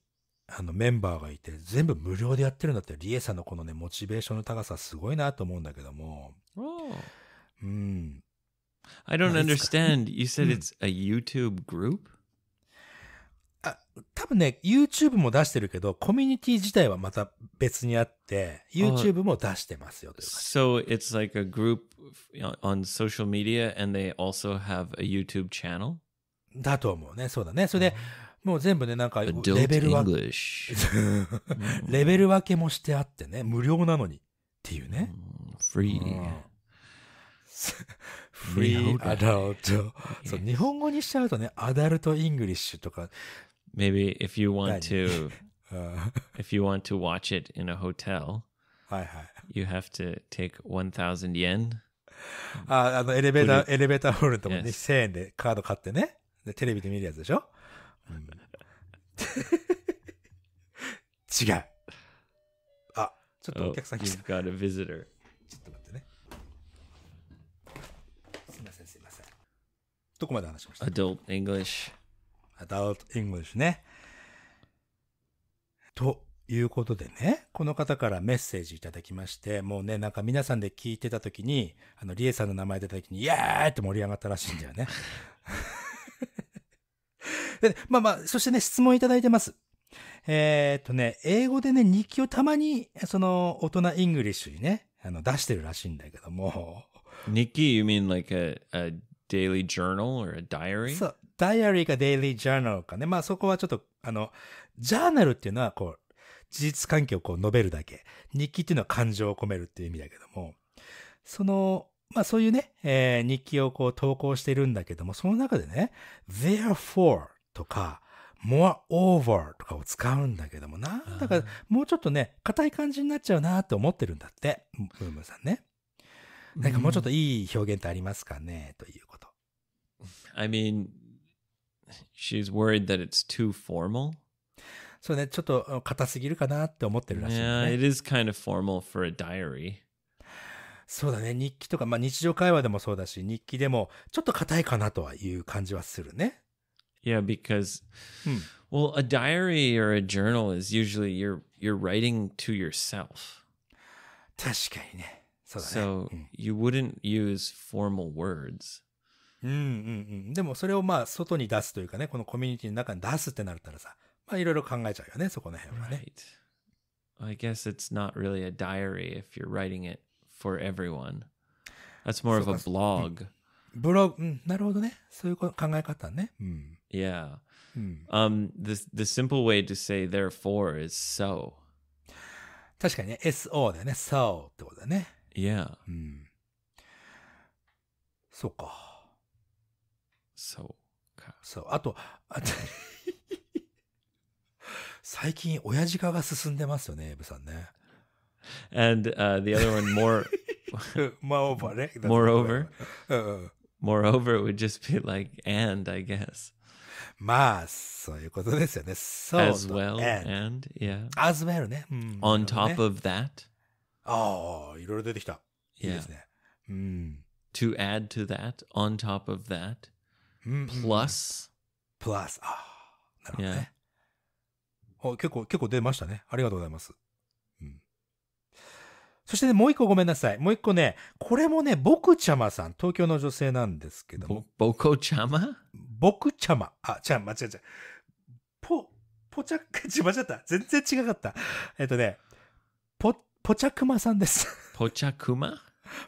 [SPEAKER 1] あの、メンバーがいて、全部無料でやってるんだって、リエさんのこのね、モチベーションの高さすごいなと思うんだけども、
[SPEAKER 2] m I don't understand. You said it's a YouTube group?
[SPEAKER 1] あ多分ね、YouTube も出してるけど、コミュニティ自体はまた別にあっ
[SPEAKER 2] て、YouTube
[SPEAKER 1] も出してますよと
[SPEAKER 2] い So it's like a group on social media and they also have a YouTube channel? だと思
[SPEAKER 1] うね、そうだね。それで、もう全部ね、なんかレベル分け。レベル分けもしてあってね、無料なのにっていうね。
[SPEAKER 2] Free. フリーアダルト。そう、日本語にしちゃうとね、アダルト・イングリッシュとか。Maybe if you want to, if you want to watch it in a hotel, はいはい。You have to take 1000 yen. あ、あの、エレベーター、エレベーターホールのとこに1000
[SPEAKER 1] 円でカード買ってね。で、テレビで見るや
[SPEAKER 2] つでしょ、うん、違う。あ、ちょっとお客さん来た。Oh, you've got a visitor. どこまで話しました Adult English。
[SPEAKER 1] Adult English ね。ということでね、この方からメッセージいただきまして、もうね、なんか皆さんで聞いてた時に、あの、リエさんの名前出た時に、イエーイって盛り上がったらしいんだよね。でまあまあ、そしてね、質問いただいてます。えー、っとね、英語でね、日記をたまに、その、大人イングリッシュにね、
[SPEAKER 2] あの、出してるらしいんだけども。日記 you mean like a, a daily journal or a diary? そう。ダイアリーかデ
[SPEAKER 1] イリージャーナルかね。まあそこはちょっと、あの、ジャーナルっていうのはこう、事実関係をこう述べるだけ。日記っていうのは感情を込めるっていう意味だけども、その、まあそういうね、えー、日記をこう投稿してるんだけども、その中でね、therefore とか、moreover とかを使うんだけども、なんだかもうちょっとね、硬い感じになっちゃうなって思ってるんだって、ブームさんね。なんかもうちょっといい表現ってありますかね、ということ。
[SPEAKER 2] I mean, she's worried that it's too formal.
[SPEAKER 1] そうね、ちょっと硬すぎるかなって思ってるらしい、ね。Yeah,
[SPEAKER 2] it is kind of formal for a diary.
[SPEAKER 1] そうだね、日記とか、まあ、日常会話でもそうだし、日記でもちょっと硬いかなとはいう感じはするね。
[SPEAKER 2] Yeah, because, well, a diary or a journal is usually you're, you're writing to yourself. 確かにね。you would wouldn't use formal words. うんう
[SPEAKER 1] んうん。でもそれをまあ外に出すというかね、このコミュニティの中に出すってなったらさ、まあいろいろ考えちゃうよね、そこの辺はね。
[SPEAKER 2] Right. I guess it's not really a diary if you're writing it for everyone. That's more of a blog.
[SPEAKER 1] ブログ、うん、なるほどね。そういう考え方ね。うん。
[SPEAKER 2] Yeah. Um, the, the simple way to say therefore is so.
[SPEAKER 1] 確かにね、so だよね。so ってことだね。
[SPEAKER 2] yeah. Mm.
[SPEAKER 1] そうか。そうか。そう。あと、あ 最近、親父化が進んでますよね、エブさんね。
[SPEAKER 2] And、uh, the other one, more.
[SPEAKER 1] moreover, ね。moreover.
[SPEAKER 2] moreover, it would just be like, and, I guess. まあ、そういうことですよね。そう。as well, and, and yeah. as well ね。うん、on top of that.
[SPEAKER 1] ああ、いろいろ出てきた。いいです
[SPEAKER 2] ね。うん。to add to that, on top of that, plus. plus. ああ、なるほどね。Yeah. 結構、結構出ましたね。ありがとうございます。うん、
[SPEAKER 1] そしてね、もう一個ごめんなさい。もう一個ね、これもね、僕ちゃまさん、東京の女性なんですけども。ボコちゃま僕ちゃま。あ、ちゃ、間違えちゃう。ぽ、ぽちゃっか、ちまちゃった。全然違かった。えっとね、ぽっポチャクマさんです。ポチャクマ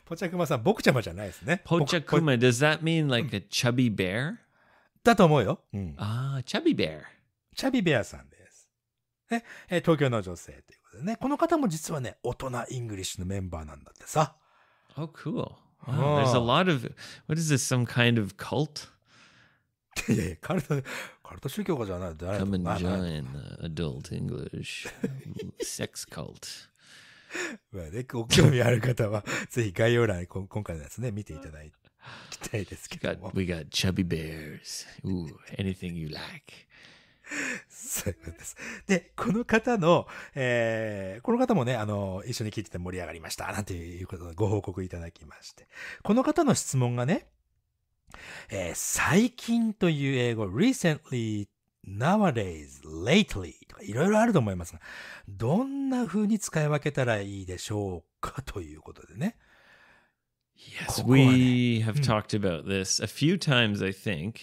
[SPEAKER 1] ポチャ
[SPEAKER 2] クマさん、僕ちゃまじゃないですね。ポチャクマ、does that mean like a chubby bear? だと思うよ。うん、ああ、チャビベア。チャビベアさんです。ね、え東京の女性という
[SPEAKER 1] ことでね。この方も実はね、大人イングリッシュのメンバーなんだってさ。Oh, cool. Wow, there's a
[SPEAKER 2] lot of, what is this, some kind of cult? いやいや、カルト、
[SPEAKER 1] カルト宗教家じゃない。Come and join
[SPEAKER 2] adult English sex cult. まあね、ご 興味ある方は、ぜひ概要欄に今回のやつ
[SPEAKER 1] ね、見ていただきたいですけど We got, we
[SPEAKER 2] got chubby bears. Ooh, anything you like. そういうことです。
[SPEAKER 1] で、この方の、えー、この方もね、あの、一緒に聞いてて盛り上がりました、なんていうことでご報告いただきまして。この方の質問がね、えー、最近という英語、recently nowadays, lately とかいろいろあると思いますが、どんな風に使い分けたらいいでしょうかということでね。
[SPEAKER 2] Yes, we have talked about this a few times, I think.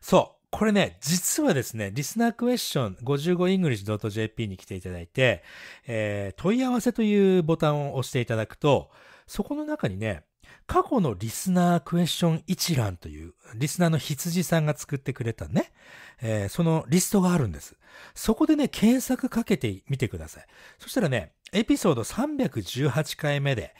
[SPEAKER 2] そう。こ
[SPEAKER 1] れね、実はですね、リスナークエスション 55english.jp に来ていただいて、えー、問い合わせというボタンを押していただくと、そこの中にね、過去のリスナークエスチョン一覧という、リスナーの羊さんが作ってくれたね、えー、そのリストがあるんです。そこでね、検索かけてみてください。そしたらね、エピソード318回目で、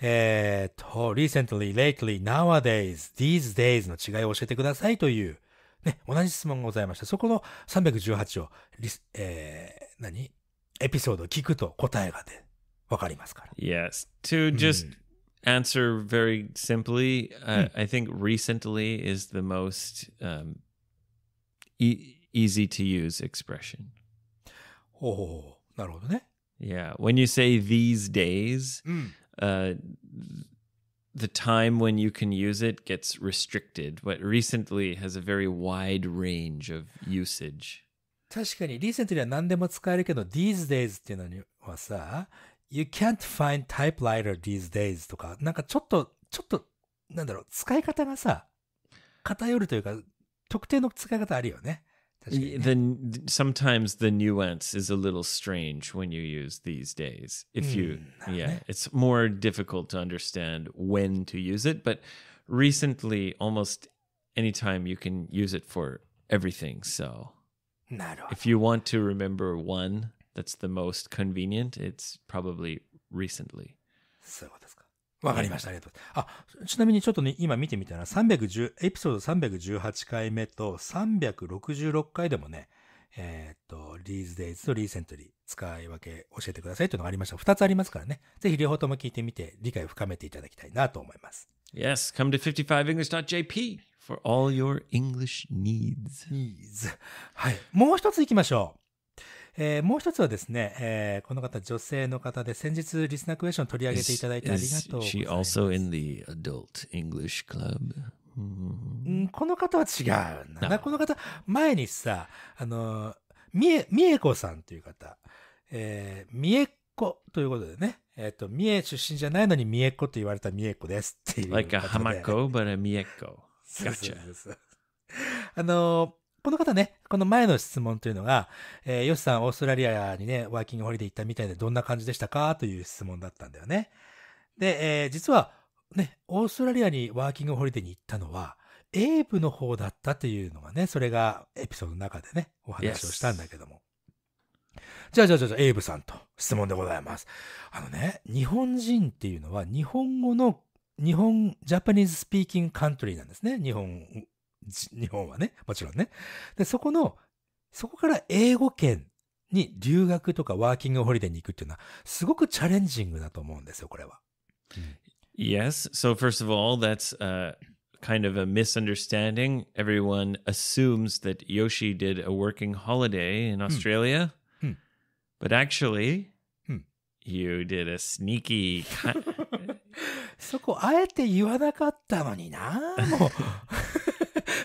[SPEAKER 1] えっ、ー、と、recently, lately, nowadays, these days の違いを教えてくださいという、ね、同じ質問がございました。そこの318をリス、えー、何エピソードを聞くと答えが出、わかりますから。
[SPEAKER 2] Yes, to just、うん answer very simply. Hmm. I think recently is the most um, e- easy to use expression.
[SPEAKER 1] Oh, oh, oh, oh. なるほどね。
[SPEAKER 2] Yeah, when you say these days, hmm. uh, the time when you can use it gets restricted. But recently has a very wide range of usage.
[SPEAKER 1] 確かに、recently は何でも使えるけど、these days っていうのはさ、you can't find typewriter these days
[SPEAKER 2] sometimes the nuance is a little strange when you use these days. If you, hmm, yeah, it's more difficult to understand when to use it. But recently, almost time you can use it for everything. So if you want to remember one, that's the most convenient, it's probably recently. そうですか。わかりました。あり
[SPEAKER 1] がとうございます。あ、ちなみにちょっとね、今見てみたら、310、エピソード318回目と366回でもね、えっ、ー、と、リーズデイズとリーセントリー使い分け教えてくださいというのがありました。2つありますからね。ぜひ両方とも聞いてみて、理解を深めていただきたいなと思います。
[SPEAKER 2] Yes, come to 55english.jp for all your English needs. はい。もう一つ行きましょう。えー、もう一つはですね、えー、
[SPEAKER 1] この方、女性の方で、先日、リスナークエスチョン取り上げていただいてありがとうござい
[SPEAKER 2] ます。Is she also in the adult English club?
[SPEAKER 1] この方は違うな。この方、前にさ、あの、みえ、みえこさんという方、えー、みえここということでね、えっ、ー、と、三重出身じゃないのに三重っ子と言われた三重っ子ですっていう。Like a hamako, but a 三重っ子。Gotcha. あの、この方ね、この前の質問というのが、えー、ヨシさん、オーストラリアにね、ワーキングホリデー行ったみたいで、どんな感じでしたかという質問だったんだよね。で、えー、実は、ね、オーストラリアにワーキングホリデーに行ったのは、エイブの方だったというのがね、それがエピソードの中でね、お話をしたんだけども。じゃあ、じゃあ、じゃあ、エイブさんと質問でございます。あのね、日本人っていうのは、日本語の、日本、ジャパニーズスピーキングカントリーなんですね。日本日本はね、もちろんね。で、そこの、そこから英語圏に留学とかワーキングホリデーに行くっていうのは、すごくチャレンジングだと思うんですよ、これは。
[SPEAKER 2] Yes, so first of all, that's a kind of a misunderstanding. Everyone assumes that Yoshi did a working holiday in Australia, but actually, you did a sneaky.
[SPEAKER 1] そこあえて言わなかったのになもう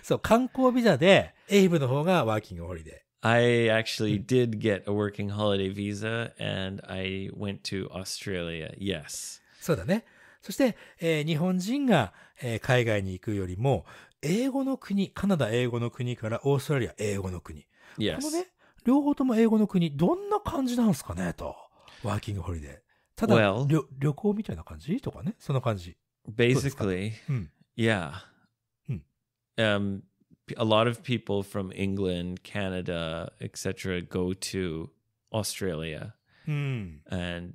[SPEAKER 2] そう、観光ビザで、
[SPEAKER 1] エイブの方がワーキングホリ
[SPEAKER 2] デー。I actually did get a working holiday visa and I went to Australia. Yes.
[SPEAKER 1] そうだね。そして、えー、日本人が、えー、海外に行くよりも、英語の国、カナダ英語の国からオーストラリア英語の国。Yes. このね、両方とも英語の国、どんな感じなんですかねと。ワーキングホリデー。ただ、well, 旅行みたいな感じとかね、その感じ。
[SPEAKER 2] Basically, yeah. um, a lot of people from England, Canada, etc., go to Australia, hmm. and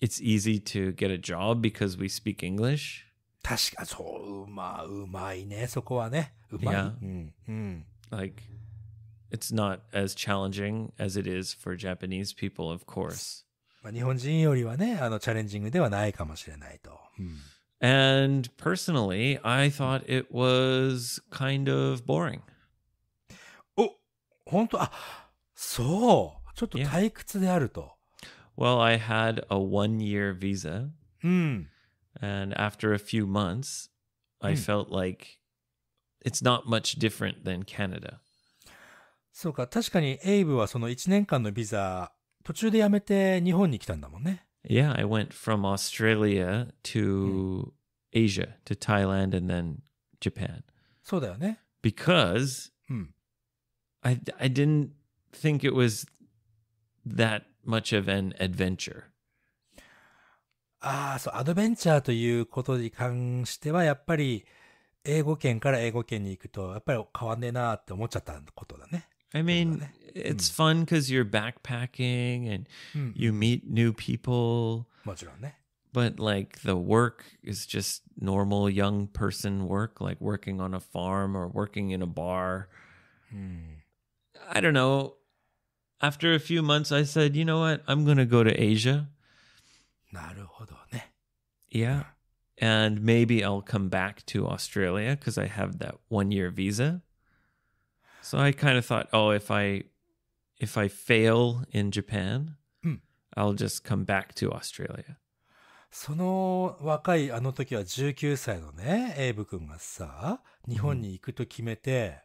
[SPEAKER 2] it's easy to get a job because we speak English. Like, it's not as challenging as it is for Japanese people, of course. まあ、日本人よりはね、あの、チャレンジングではないかもしれないと。うん and personally, I thought it was kind of boring. Oh, well, I had a one-year visa. Hmm. and after a few months, I hmm. felt like it's not much different than Canada.
[SPEAKER 1] そうか、確かにエイブはその1年間のビザ、途中で辞めて日本に来たんだもんね。
[SPEAKER 2] yeah, I went from Australia to hmm. Asia, to Thailand, and then Japan. So that Because hmm. I I didn't think it was that much of an adventure.
[SPEAKER 1] ああ、そう、アドベンチャーということに関しては、やっぱり、英語圏から英語圏に行くと、やっぱり変わんねえな
[SPEAKER 2] って思っちゃったことだね。Ah, I mean, it's mm. fun because you're backpacking and mm. you meet new people. Eh? But like the work is just normal young person work, like working on a farm or working in a bar. Mm. I don't know. After a few months, I said, you know what? I'm going to go to Asia. Eh? Yeah. And maybe I'll come back to Australia because I have that one year visa. So I kind of thought, oh, if I if I fail in Japan, I'll just come back to Australia.
[SPEAKER 1] その若いあの時は19歳のね、エイブ君がさ、日本に行くと決めて、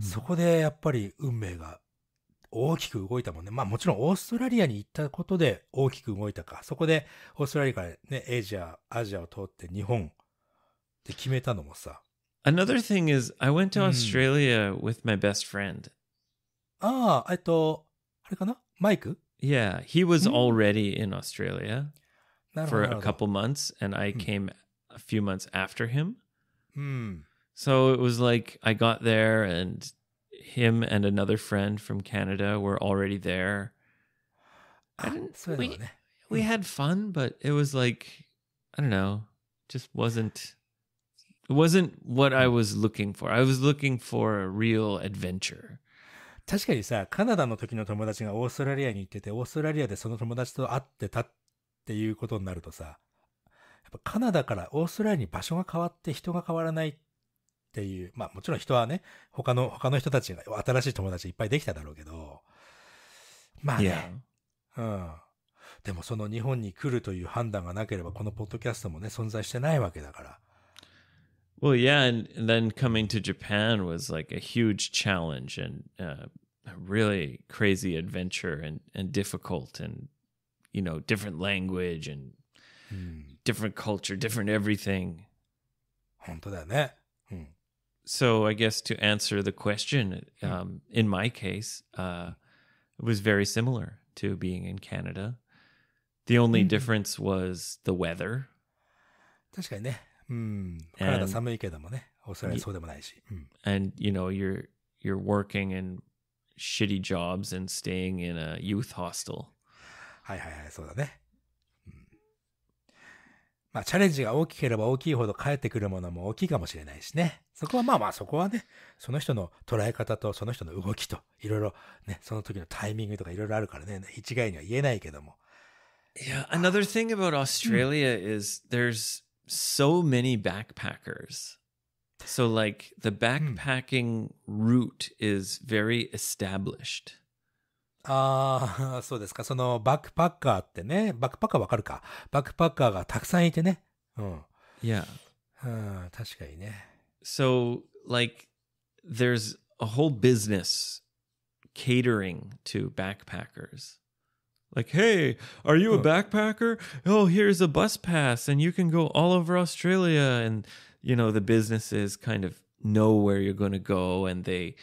[SPEAKER 1] そこでやっぱり運命が大きく動いたもんね。まあもちろんオーストラリアに行ったことで大きく動いたか。そこでオーストラリアからね、エイジア、アジアを通って日本って決めたのもさ、
[SPEAKER 2] Another thing is, I went to hmm. Australia with my best friend. Ah, Mike?" Yeah, he was hmm. already in Australia for a couple months, and I hmm. came a few months after him. So it was like I got there, and him and another friend from Canada were already there.
[SPEAKER 1] Ah, we didn't- eh. had
[SPEAKER 2] fun, but it was like, I don't know, just wasn't It wasn't what I was looking for. I was looking for a real adventure.
[SPEAKER 1] 確かにさ、カナダの時の友達がオーストラリアに行ってて、オーストラリアでその友達と会ってたっていうことになるとさ、やっぱカナダからオーストラリアに場所が変わって人が変わらないっていう、まあもちろん人はね、他の、他の人たちが新しい友達いっぱいできただろうけど、まあね、うん。でもその日本に来るという判断がなければ、このポッドキャストもね、存在してないわけだから。
[SPEAKER 2] Well, yeah, and, and then coming to Japan was like a huge challenge and uh, a really crazy adventure and and difficult and you know different language and mm. different culture, different everything.
[SPEAKER 1] Hmm.
[SPEAKER 2] So I guess to answer the question, hmm. um, in my case, uh, it was very similar to being in Canada. The only hmm. difference was the weather.
[SPEAKER 1] 確かにね。Mm. And,
[SPEAKER 2] and, you know, you're you're working in shitty jobs and staying in a youth hostel. はいはいはい、そうだね。まあ、チャレンジが大きけ
[SPEAKER 1] れば大きいほど返ってくるものも大きいかもしれないしね。そこはまあまあ、そこはね、その人の捉え方とその人の動きと、いろいろね、その時のタイミングとかいろいろあるからね、一概には言えないけども。
[SPEAKER 2] Yeah, another thing about Australia is there's so many backpackers. So, like, the hmm. backpacking route is very established.
[SPEAKER 1] ああ、そうですか。そのバックパッカーってね、バックパッカーわかるか。バックパッカーがたくさんいてね。
[SPEAKER 2] うん。Yeah.
[SPEAKER 1] Ah, うん、確かにね。
[SPEAKER 2] So, like, there's a whole business catering to backpackers. Like, hey, are you a backpacker? Oh, here's a bus pass, and you can go all over Australia. And, you know, the businesses kind of know where you're going to go and they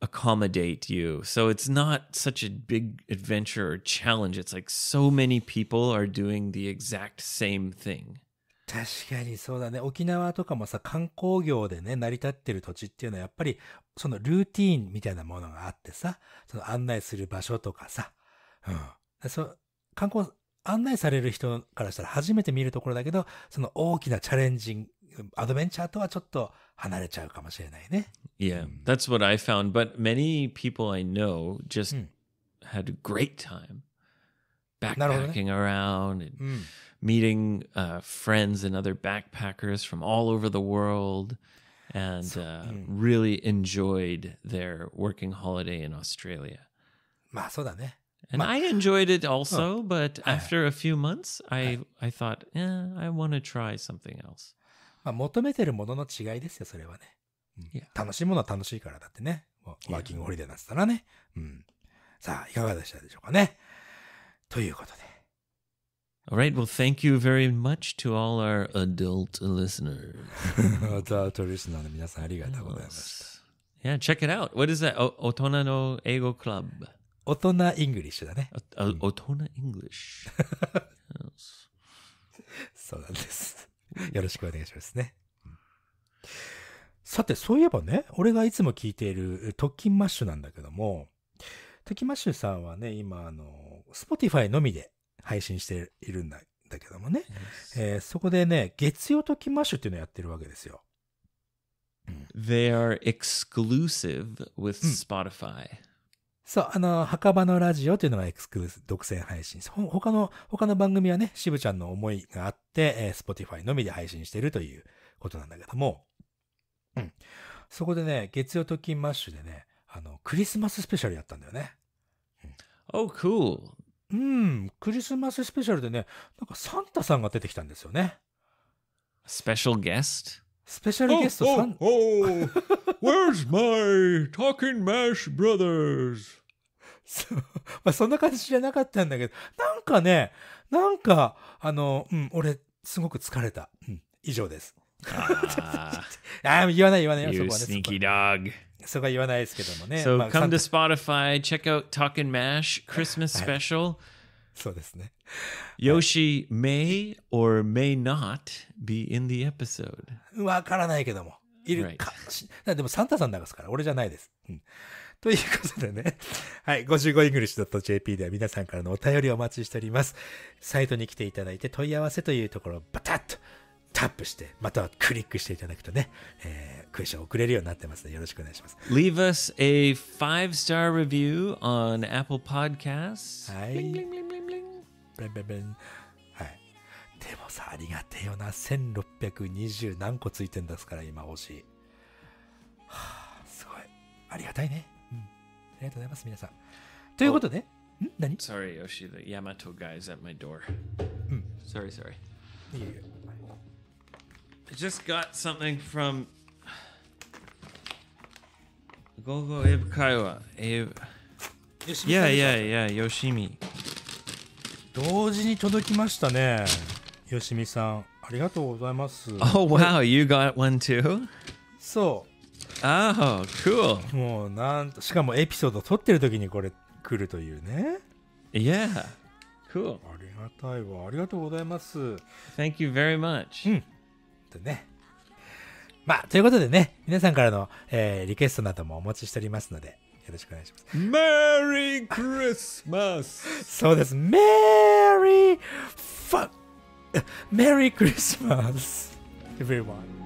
[SPEAKER 2] accommodate you. So it's not such a big adventure or challenge. It's like so many people are doing the exact same thing.
[SPEAKER 1] 確かにそうだね。沖縄とかもさ、観光業でね、成り立ってる土地っていうのはやっぱり、そのルーティーンみたいなものがあってさ、その案内する場所とかさ、うん。そ観光案内される人からしたら初めて見るところだけど、その大きなチャレンジング、アドベンチャーとはちょっと離れちゃうかもしれないね。
[SPEAKER 2] Yeah, that's what I found. But many people I know just、うん、had a great time backpacking around and、うん、meeting、uh, friends and other backpackers from all over the world. And uh, really enjoyed their working holiday in Australia. まあそうだね。and My, I enjoyed it also. Oh, but ah. after a few months, I ah. I thought, yeah, I want to try something else. まあ求めてるものの違いですよ、それはね。うん、楽しいものは楽しいからだってね。ワーキングホリデ
[SPEAKER 1] ーなんつったらね。うん。さあ、いかがでしたでしょうかね。
[SPEAKER 2] ということで。All right. Well, thank you very much to all our adult listeners.
[SPEAKER 1] listeners の皆さんありがとうございまし
[SPEAKER 2] た。Yeah, check it out. What is that? Otono Ego Club. 大人イングリッシュだね。あ大
[SPEAKER 1] 人イングリッ
[SPEAKER 2] シュ。そうなんです。よろ
[SPEAKER 1] しくお願いしますね。さて、そういえばね、俺がいつも聞いている特勤マッシュなんだけども、特勤マッシュさんはね、今、あの、Spotify のみで配信しているんだだけどもね、yes. えー、そこでね、月曜特勤マッシュっていうのをやってるわけですよ。
[SPEAKER 2] They are exclusive with Spotify.、うん
[SPEAKER 1] そう、あの、墓場のラジオというのがエクスク
[SPEAKER 2] ルース、独占配
[SPEAKER 1] 信。他の、他の番組はね、しぶちゃんの思いがあって、え Spotify のみで配信してるということなんだけども、うん。そこでね、月曜と金マッシュでね、あの、クリスマススペシャルやったんだよね。うん、oh, cool. うん、クリスマススペシャルでね、なんかサンタさんが出てきたんですよね。ス
[SPEAKER 2] ペシャルゲスト
[SPEAKER 1] スペシャルゲストさん。お h Where's my talking mash brothers? そ,、まあ、そんな感じじゃなかったんだけど、なんかね、なんか、あの、うん、俺、すごく疲れた。うん、以上です。あ
[SPEAKER 2] あ、言わない言わないよ、そこはね。
[SPEAKER 1] Sneaky dog. そこは言わない
[SPEAKER 2] ですけどもね。So、まあ、come to Spotify, check out t a l k i n Mash Christmas Special. そうですね。Yoshi may or may not be in the episode.
[SPEAKER 1] わからないけども。いるかもしでもサンタさん流すから、俺じゃないです。うん、ということでね、はい、55english.jp では皆さんからのお便りをお待ちしております。サイトに来ていただいて問い合わせというところをバタッとタップして、またはクリックしていただくとね、えー、クエスチョン送れるようになってますので、よろしくお願いします。
[SPEAKER 2] Leave us a five-star review on Apple Podcasts. はい。ベンベンベン。はい。でもさ、ありがてえよな。1620
[SPEAKER 1] 何個ついてんですから、今欲しい。はあ、すごい。ありがたいね。うん。ありがとうございます、皆さん。ということで、oh. ん
[SPEAKER 2] 何 ?Sorry, Yoshi, the Yamato guy is at my door. うん。Sorry, sorry. いいよ。I just got something from Gogo Abe Kaiwa. Abe. Yeah, yeah, yeah, Yoshimi.
[SPEAKER 1] 同時に届きましたね。よしみさん、ありがとうございます。Oh, wow,
[SPEAKER 2] you got one too? そう。Oh, cool. も
[SPEAKER 1] うなんしかもエピソード撮ってる時にこれ来るというね。Yeah, cool. ありがたいわ。ありがとうございます。Thank you very much. うん。でね。まあ、ということでね、皆さんからの、えー、リクエストなどもお持ちしておりますので、よろしくお願いします。メリークリスマスそうです。メリーファメリークリスマス everyone.